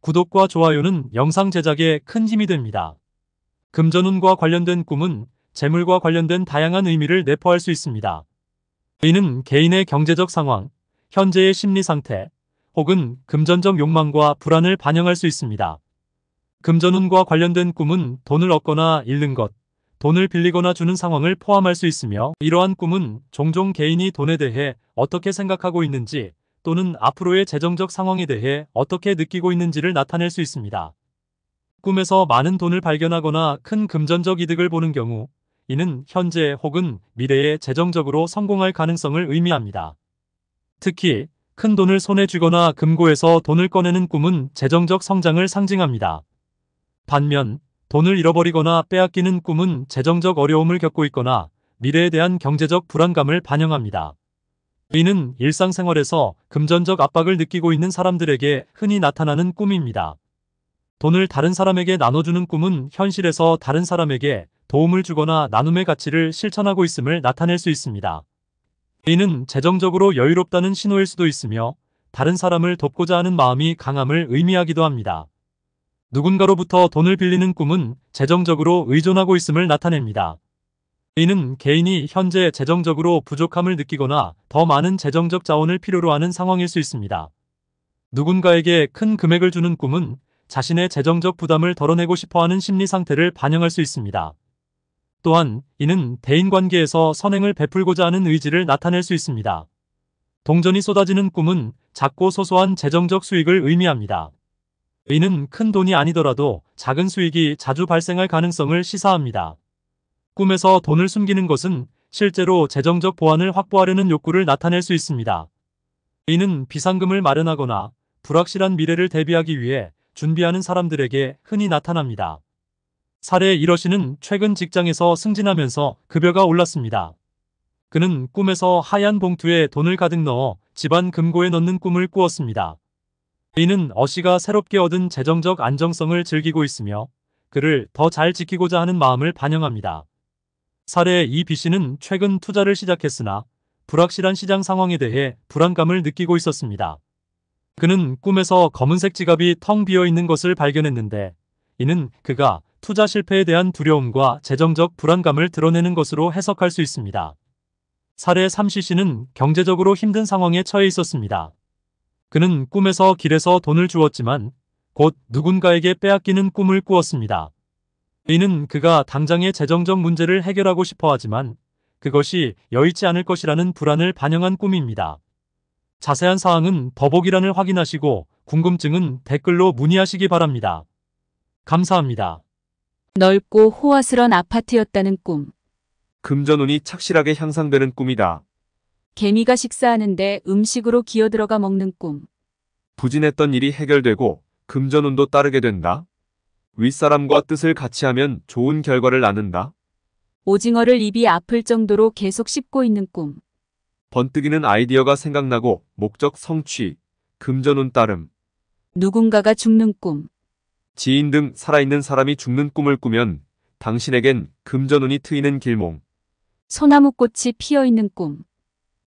구독과 좋아요는 영상 제작에 큰 힘이 됩니다. 금전운과 관련된 꿈은 재물과 관련된 다양한 의미를 내포할 수 있습니다. 이는 개인의 경제적 상황, 현재의 심리 상태, 혹은 금전적 욕망과 불안을 반영할 수 있습니다. 금전운과 관련된 꿈은 돈을 얻거나 잃는 것, 돈을 빌리거나 주는 상황을 포함할 수 있으며 이러한 꿈은 종종 개인이 돈에 대해 어떻게 생각하고 있는지 또는 앞으로의 재정적 상황에 대해 어떻게 느끼고 있는지를 나타낼 수 있습니다. 꿈에서 많은 돈을 발견하거나 큰 금전적 이득을 보는 경우 이는 현재 혹은 미래에 재정적으로 성공할 가능성을 의미합니다. 특히 큰 돈을 손에 쥐거나 금고에서 돈을 꺼내는 꿈은 재정적 성장을 상징합니다. 반면 돈을 잃어버리거나 빼앗기는 꿈은 재정적 어려움을 겪고 있거나 미래에 대한 경제적 불안감을 반영합니다. 이는 일상생활에서 금전적 압박을 느끼고 있는 사람들에게 흔히 나타나는 꿈입니다. 돈을 다른 사람에게 나눠주는 꿈은 현실에서 다른 사람에게 도움을 주거나 나눔의 가치를 실천하고 있음을 나타낼 수 있습니다. 이는 재정적으로 여유롭다는 신호일 수도 있으며 다른 사람을 돕고자 하는 마음이 강함을 의미하기도 합니다. 누군가로부터 돈을 빌리는 꿈은 재정적으로 의존하고 있음을 나타냅니다. 이는 개인이 현재 재정적으로 부족함을 느끼거나 더 많은 재정적 자원을 필요로 하는 상황일 수 있습니다. 누군가에게 큰 금액을 주는 꿈은 자신의 재정적 부담을 덜어내고 싶어하는 심리 상태를 반영할 수 있습니다. 또한 이는 대인관계에서 선행을 베풀고자 하는 의지를 나타낼 수 있습니다. 동전이 쏟아지는 꿈은 작고 소소한 재정적 수익을 의미합니다. 의는큰 돈이 아니더라도 작은 수익이 자주 발생할 가능성을 시사합니다. 꿈에서 돈을 숨기는 것은 실제로 재정적 보안을 확보하려는 욕구를 나타낼 수 있습니다. 이는 비상금을 마련하거나 불확실한 미래를 대비하기 위해 준비하는 사람들에게 흔히 나타납니다. 사례 1러 씨는 최근 직장에서 승진하면서 급여가 올랐습니다. 그는 꿈에서 하얀 봉투에 돈을 가득 넣어 집안 금고에 넣는 꿈을 꾸었습니다. 이는 어 씨가 새롭게 얻은 재정적 안정성을 즐기고 있으며 그를 더 잘 지키고자 하는 마음을 반영합니다. 사례 이 b c 는 최근 투자를 시작했으나 불확실한 시장 상황에 대해 불안감을 느끼고 있었습니다. 그는 꿈에서 검은색 지갑이 텅 비어있는 것을 발견했는데 이는 그가 투자 실패에 대한 두려움과 재정적 불안감을 드러내는 것으로 해석할 수 있습니다. 사례 3 c c 는 경제적으로 힘든 상황에 처해 있었습니다. 그는 꿈에서 길에서 돈을 주었지만 곧 누군가에게 빼앗기는 꿈을 꾸었습니다. 이는 그가 당장의 재정적 문제를 해결하고 싶어 하지만 그것이 여의치 않을 것이라는 불안을 반영한 꿈입니다. 자세한 사항은 더보기란을 확인하시고 궁금증은 댓글로 문의하시기 바랍니다. 감사합니다. 넓고 호화스런 아파트였다는 꿈. 금전운이 착실하게 향상되는 꿈이다. 개미가 식사하는데 음식으로 기어들어가 먹는 꿈. 부진했던 일이 해결되고 금전운도 따르게 된다. 윗사람과 뜻을 같이 하면 좋은 결과를 낳는다. 오징어를 입이 아플 정도로 계속 씹고 있는 꿈. 번뜩이는 아이디어가 생각나고 목적 성취, 금전운 따름, 누군가가 죽는 꿈. 지인 등 살아있는 사람이 죽는 꿈을 꾸면 당신에겐 금전운이 트이는 길몽, 소나무 꽃이 피어 있는 꿈.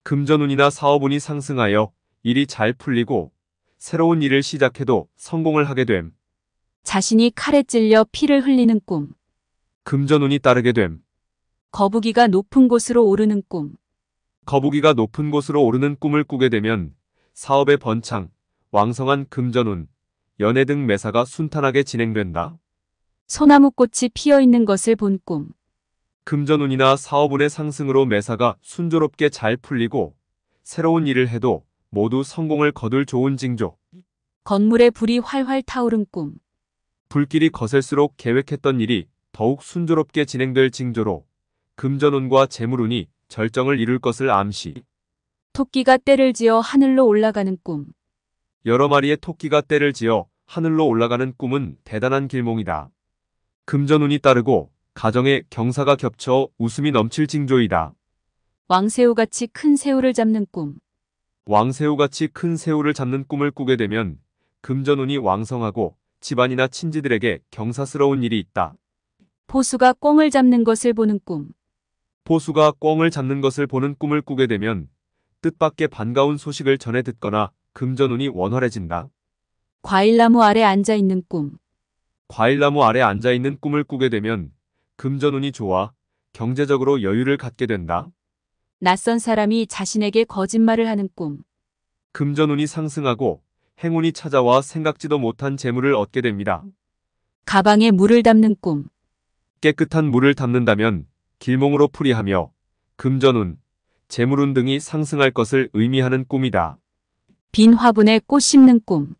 금전운이나 사업운이 상승하여 일이 잘 풀리고 새로운 일을 시작해도 성공을 하게 됨. 자신이 칼에 찔려 피를 흘리는 꿈. 금전운이 따르게 됨. 거북이가 높은 곳으로 오르는 꿈. 거북이가 높은 곳으로 오르는 꿈을 꾸게 되면 사업의 번창, 왕성한 금전운, 연애 등 매사가 순탄하게 진행된다. 소나무 꽃이 피어 있는 것을 본 꿈. 금전운이나 사업운의 상승으로 매사가 순조롭게 잘 풀리고 새로운 일을 해도 모두 성공을 거둘 좋은 징조. 건물에 불이 활활 타오른 꿈. 불길이 거셀수록 계획했던 일이 더욱 순조롭게 진행될 징조로 금전운과 재물운이 절정을 이룰 것을 암시. 토끼가 때를 지어 하늘로 올라가는 꿈. 여러 마리의 토끼가 때를 지어 하늘로 올라가는 꿈은 대단한 길몽이다. 금전운이 따르고 가정에 경사가 겹쳐 웃음이 넘칠 징조이다. 왕새우같이 큰 새우를 잡는 꿈. 왕새우같이 큰 새우를 잡는 꿈을 꾸게 되면 금전운이 왕성하고 집안이나 친지들에게 경사스러운 일이 있다. 포수가 꿩을 잡는 것을 보는 꿈. 포수가 꿩을 잡는 것을 보는 꿈을 꾸게 되면 뜻밖의 반가운 소식을 전해 듣거나 금전운이 원활해진다. 과일나무 아래 앉아 있는 꿈. 과일나무 아래 앉아 있는 꿈을 꾸게 되면 금전운이 좋아 경제적으로 여유를 갖게 된다. 낯선 사람이 자신에게 거짓말을 하는 꿈. 금전운이 상승하고 행운이 찾아와 생각지도 못한 재물을 얻게 됩니다. 가방에 물을 담는 꿈. 깨끗한 물을 담는다면 길몽으로 풀이하며 금전운, 재물운 등이 상승할 것을 의미하는 꿈이다. 빈 화분에 꽃 심는 꿈.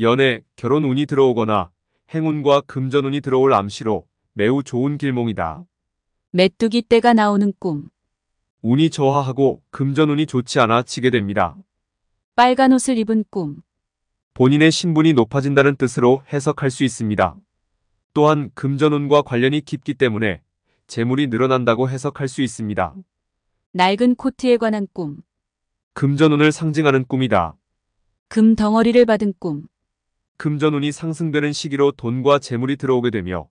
연애, 결혼 운이 들어오거나 행운과 금전운이 들어올 암시로 매우 좋은 길몽이다. 메뚜기 떼가 나오는 꿈. 운이 저하하고 금전운이 좋지 않아 지게 됩니다. 빨간 옷을 입은 꿈. 본인의 신분이 높아진다는 뜻으로 해석할 수 있습니다. 또한 금전운과 관련이 깊기 때문에 재물이 늘어난다고 해석할 수 있습니다. 낡은 코트에 관한 꿈. 금전운을 상징하는 꿈이다. 금 덩어리를 받은 꿈. 금전운이 상승되는 시기로 돈과 재물이 들어오게 되며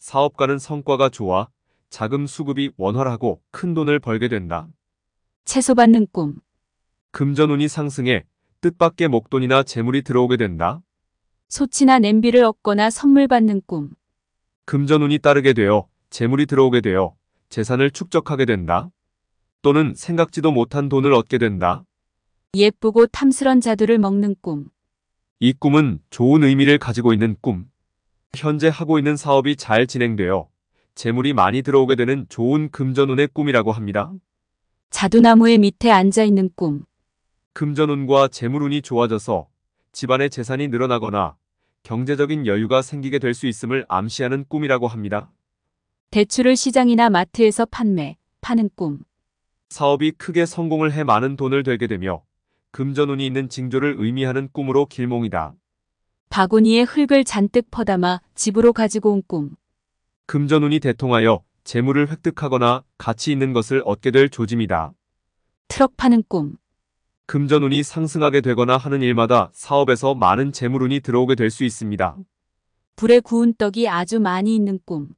사업가는 성과가 좋아 자금 수급이 원활하고 큰 돈을 벌게 된다. 채소받는 꿈. 금전운이 상승해 뜻밖의 목돈이나 재물이 들어오게 된다. 소치나 냄비를 얻거나 선물 받는 꿈. 금전운이 따르게 되어 재물이 들어오게 되어 재산을 축적하게 된다. 또는 생각지도 못한 돈을 얻게 된다. 예쁘고 탐스런 자두를 먹는 꿈. 이 꿈은 좋은 의미를 가지고 있는 꿈. 현재 하고 있는 사업이 잘 진행되어 재물이 많이 들어오게 되는 좋은 금전운의 꿈이라고 합니다. 자두나무의 밑에 앉아 있는 꿈. 금전운과 재물운이 좋아져서 집안의 재산이 늘어나거나 경제적인 여유가 생기게 될 수 있음을 암시하는 꿈이라고 합니다. 대출을 시장이나 마트에서 판매, 파는 꿈. 사업이 크게 성공을 해 많은 돈을 들게 되며 금전운이 있는 징조를 의미하는 꿈으로 길몽이다. 바구니에 흙을 잔뜩 퍼담아 집으로 가지고 온 꿈. 금전운이 대통하여 재물을 획득하거나 가치 있는 것을 얻게 될 조짐이다. 트럭 파는 꿈. 금전운이 상승하게 되거나 하는 일마다 사업에서 많은 재물운이 들어오게 될 수 있습니다. 불에 구운 떡이 아주 많이 있는 꿈.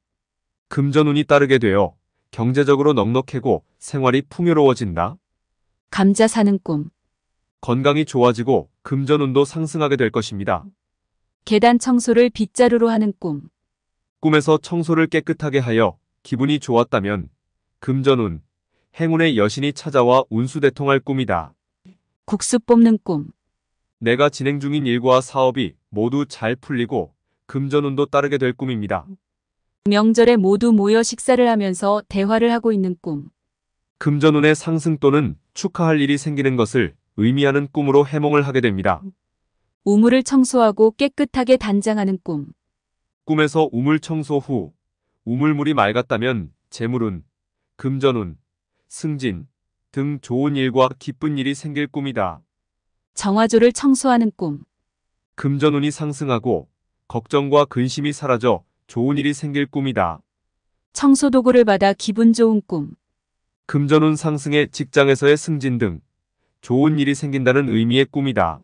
금전운이 따르게 되어 경제적으로 넉넉해고 생활이 풍요로워진다. 감자 사는 꿈. 건강이 좋아지고 금전운도 상승하게 될 것입니다. 계단 청소를 빗자루로 하는 꿈. 꿈에서 청소를 깨끗하게 하여 기분이 좋았다면 금전운, 행운의 여신이 찾아와 운수대통할 꿈이다. 국수 뽑는 꿈. 내가 진행 중인 일과 사업이 모두 잘 풀리고 금전운도 따르게 될 꿈입니다. 명절에 모두 모여 식사를 하면서 대화를 하고 있는 꿈. 금전운의 상승 또는 축하할 일이 생기는 것을 의미하는 꿈으로 해몽을 하게 됩니다. 우물을 청소하고 깨끗하게 단장하는 꿈. 꿈에서 우물 청소 후 우물물이 맑았다면 재물운, 금전운, 승진, 등 좋은 일과 기쁜 일이 생길 꿈이다. 정화조를 청소하는 꿈. 금전운이 상승하고 걱정과 근심이 사라져 좋은 일이 생길 꿈이다. 청소도구를 받아 기분 좋은 꿈. 금전운 상승에 직장에서의 승진 등 좋은 일이 생긴다는 의미의 꿈이다.